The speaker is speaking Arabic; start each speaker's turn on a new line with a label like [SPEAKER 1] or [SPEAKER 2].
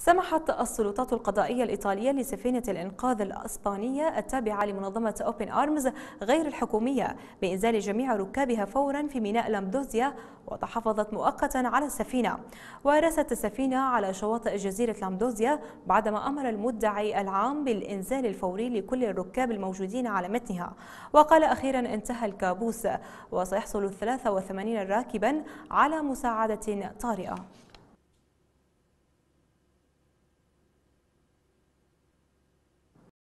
[SPEAKER 1] سمحت السلطات القضائية الإيطالية لسفينة الإنقاذ الأسبانية التابعة لمنظمة أوبن أرمز غير الحكومية بإنزال جميع ركابها فورا في ميناء لامدوزيا وتحفظت مؤقتا على السفينة ورست السفينة على شواطئ جزيرة لامدوزيا بعدما أمر المدعي العام بالإنزال الفوري لكل الركاب الموجودين على متنها وقال أخيرا انتهى الكابوس وسيحصل 83 راكبا على مساعدة طارئة